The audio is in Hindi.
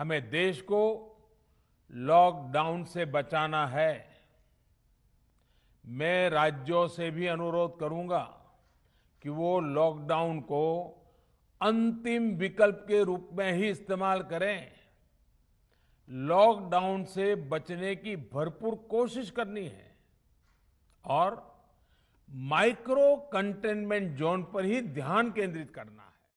हमें देश को लॉकडाउन से बचाना है मैं राज्यों से भी अनुरोध करूंगा कि वो लॉकडाउन को अंतिम विकल्प के रूप में ही इस्तेमाल करें लॉकडाउन से बचने की भरपूर कोशिश करनी है और माइक्रो कंटेनमेंट जोन पर ही ध्यान केंद्रित करना है